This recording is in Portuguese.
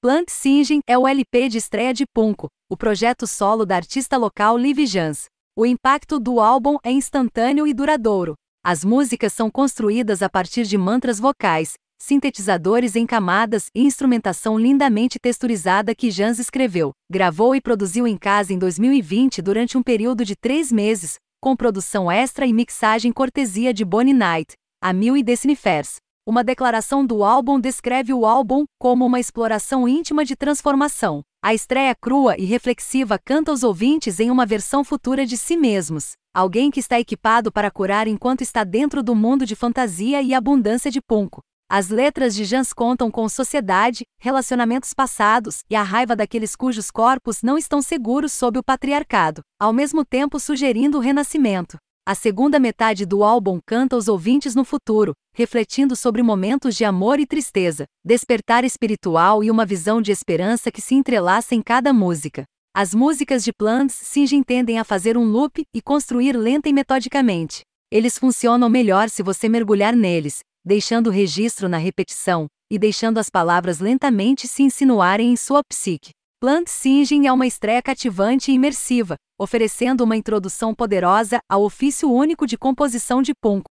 Plant Singing é o LP de estreia de Punko, o projeto solo da artista local Liv Jans. O impacto do álbum é instantâneo e duradouro. As músicas são construídas a partir de mantras vocais, sintetizadores em camadas e instrumentação lindamente texturizada que Jans escreveu, gravou e produziu em casa em 2020 durante um período de três meses, com produção extra e mixagem cortesia de Bonnie Knight, a Mil e Decifers. Uma declaração do álbum descreve o álbum como uma exploração íntima de transformação. A estreia crua e reflexiva canta os ouvintes em uma versão futura de si mesmos, alguém que está equipado para curar enquanto está dentro do mundo de fantasia e abundância de punco. As letras de Jans contam com sociedade, relacionamentos passados e a raiva daqueles cujos corpos não estão seguros sob o patriarcado, ao mesmo tempo sugerindo o renascimento. A segunda metade do álbum canta os ouvintes no futuro, refletindo sobre momentos de amor e tristeza, despertar espiritual e uma visão de esperança que se entrelaça em cada música. As músicas de Plants Singing tendem a fazer um loop e construir lenta e metodicamente. Eles funcionam melhor se você mergulhar neles, deixando registro na repetição e deixando as palavras lentamente se insinuarem em sua psique. Plant Singing é uma estreia cativante e imersiva, oferecendo uma introdução poderosa ao ofício único de composição de punk.